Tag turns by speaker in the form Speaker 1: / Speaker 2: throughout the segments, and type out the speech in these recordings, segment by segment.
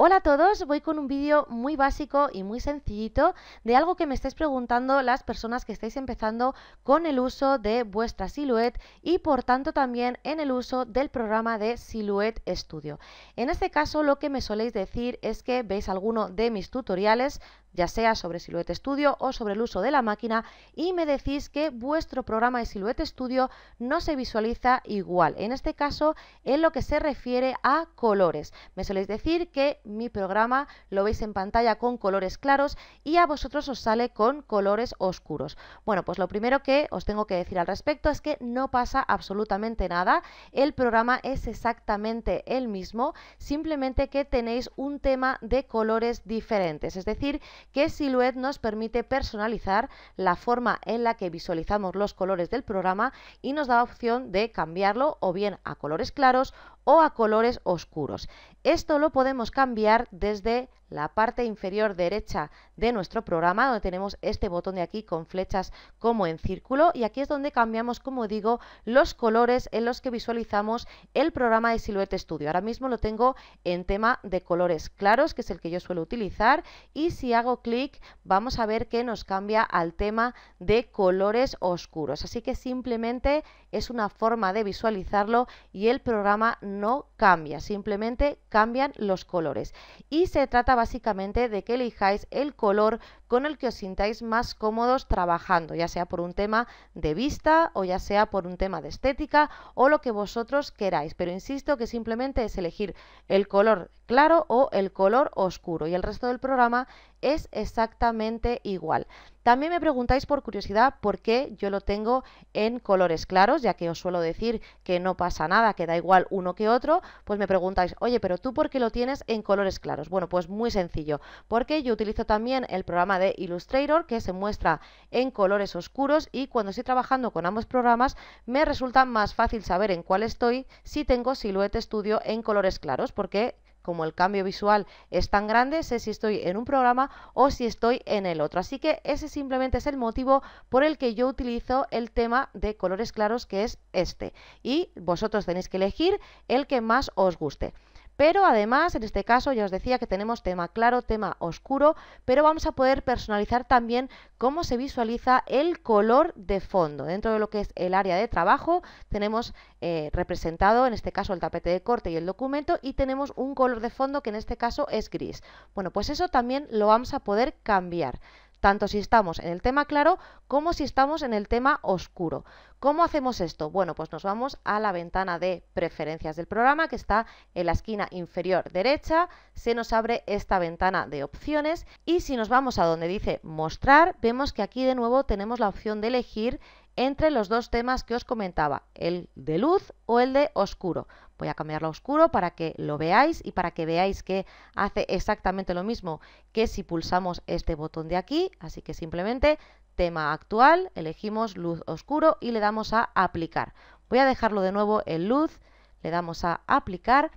Speaker 1: Hola a todos, voy con un vídeo muy básico y muy sencillito de algo que me estáis preguntando las personas que estáis empezando con el uso de vuestra Silhouette y por tanto también en el uso del programa de Silhouette Studio. En este caso lo que me soléis decir es que veis alguno de mis tutoriales, ya sea sobre Silhouette Studio o sobre el uso de la máquina y me decís que vuestro programa de Silhouette Studio no se visualiza igual. En este caso en lo que se refiere a colores. Me soléis decir que mi programa lo veis en pantalla con colores claros y a vosotros os sale con colores oscuros. Bueno, pues lo primero que os tengo que decir al respecto es que no pasa absolutamente nada, el programa es exactamente el mismo, simplemente que tenéis un tema de colores diferentes, es decir, que Silhouette nos permite personalizar la forma en la que visualizamos los colores del programa y nos da opción de cambiarlo o bien a colores claros o a colores oscuros. Esto lo podemos cambiar desde la parte inferior derecha de nuestro programa, donde tenemos este botón de aquí con flechas como en círculo, y aquí es donde cambiamos, como digo, los colores en los que visualizamos el programa de Silhouette Studio. Ahora mismo lo tengo en tema de colores claros, que es el que yo suelo utilizar, y si hago clic vamos a ver que nos cambia al tema de colores oscuros. Así que simplemente es una forma de visualizarlo y el programa no cambia, simplemente cambian los colores. Y se trata básicamente de que elijáis el color con el que os sintáis más cómodos trabajando, ya sea por un tema de vista o ya sea por un tema de estética o lo que vosotros queráis. Pero insisto que simplemente es elegir el color claro o el color oscuro y el resto del programa es exactamente igual. También me preguntáis por curiosidad por qué yo lo tengo en colores claros, ya que os suelo decir que no pasa nada, que da igual uno que otro, pues me preguntáis, oye, pero tú por qué lo tienes en colores claros. Bueno, pues muy sencillo, porque yo utilizo también el programa de Illustrator que se muestra en colores oscuros y cuando estoy trabajando con ambos programas me resulta más fácil saber en cuál estoy si tengo Silhouette Studio en colores claros porque como el cambio visual es tan grande, sé si estoy en un programa o si estoy en el otro. Así que ese simplemente es el motivo por el que yo utilizo el tema de colores claros que es este. Y vosotros tenéis que elegir el que más os guste. Pero además, en este caso ya os decía que tenemos tema claro, tema oscuro, pero vamos a poder personalizar también cómo se visualiza el color de fondo. Dentro de lo que es el área de trabajo tenemos eh, representado, en este caso, el tapete de corte y el documento y tenemos un color de fondo que en este caso es gris. Bueno, pues eso también lo vamos a poder cambiar tanto si estamos en el tema claro como si estamos en el tema oscuro. ¿Cómo hacemos esto? Bueno, pues nos vamos a la ventana de preferencias del programa que está en la esquina inferior derecha, se nos abre esta ventana de opciones y si nos vamos a donde dice mostrar, vemos que aquí de nuevo tenemos la opción de elegir entre los dos temas que os comentaba, el de luz o el de oscuro. Voy a cambiarlo a oscuro para que lo veáis y para que veáis que hace exactamente lo mismo que si pulsamos este botón de aquí, así que simplemente tema actual, elegimos luz oscuro y le damos a aplicar. Voy a dejarlo de nuevo en luz, le damos a aplicar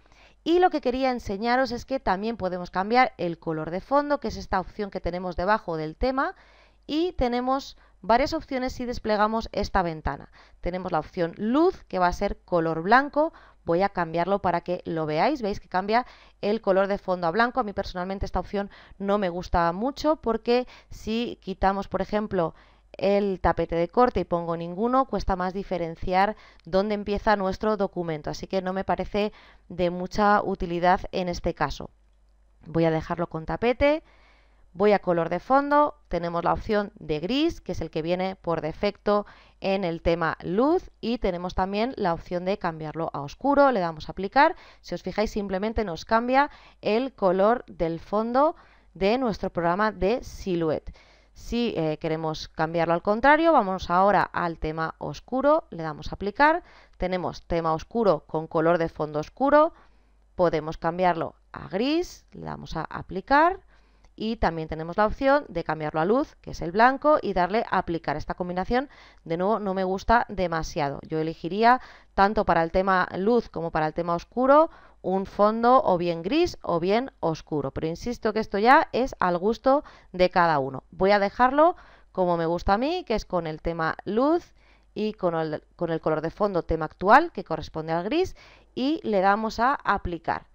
Speaker 1: y lo que quería enseñaros es que también podemos cambiar el color de fondo, que es esta opción que tenemos debajo del tema y tenemos varias opciones si desplegamos esta ventana. Tenemos la opción luz, que va a ser color blanco. Voy a cambiarlo para que lo veáis. Veis que cambia el color de fondo a blanco. A mí personalmente esta opción no me gusta mucho porque si quitamos, por ejemplo, el tapete de corte y pongo ninguno, cuesta más diferenciar dónde empieza nuestro documento. Así que no me parece de mucha utilidad en este caso. Voy a dejarlo con tapete. Voy a color de fondo, tenemos la opción de gris, que es el que viene por defecto en el tema luz y tenemos también la opción de cambiarlo a oscuro, le damos a aplicar. Si os fijáis simplemente nos cambia el color del fondo de nuestro programa de Silhouette. Si eh, queremos cambiarlo al contrario, vamos ahora al tema oscuro, le damos a aplicar. Tenemos tema oscuro con color de fondo oscuro, podemos cambiarlo a gris, le damos a aplicar y también tenemos la opción de cambiarlo a luz, que es el blanco, y darle a aplicar esta combinación. De nuevo, no me gusta demasiado. Yo elegiría tanto para el tema luz como para el tema oscuro un fondo o bien gris o bien oscuro. Pero insisto que esto ya es al gusto de cada uno. Voy a dejarlo como me gusta a mí, que es con el tema luz y con el, con el color de fondo tema actual, que corresponde al gris, y le damos a aplicar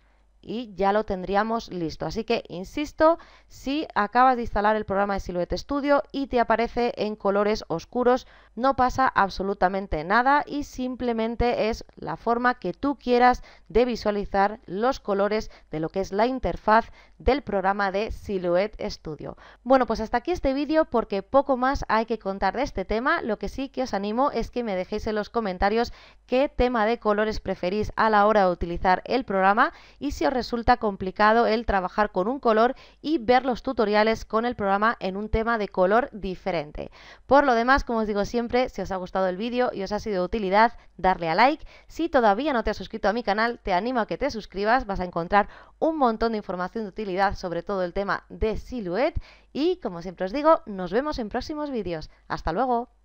Speaker 1: y ya lo tendríamos listo. Así que, insisto, si acabas de instalar el programa de Silhouette Studio y te aparece en colores oscuros, no pasa absolutamente nada y simplemente es la forma que tú quieras de visualizar los colores de lo que es la interfaz del programa de Silhouette Studio. Bueno, pues hasta aquí este vídeo porque poco más hay que contar de este tema. Lo que sí que os animo es que me dejéis en los comentarios qué tema de colores preferís a la hora de utilizar el programa y si os resulta complicado el trabajar con un color y ver los tutoriales con el programa en un tema de color diferente. Por lo demás, como os digo siempre, si os ha gustado el vídeo y os ha sido de utilidad, darle a like. Si todavía no te has suscrito a mi canal, te animo a que te suscribas, vas a encontrar un montón de información de utilidad sobre todo el tema de silhouette y como siempre os digo, nos vemos en próximos vídeos. ¡Hasta luego!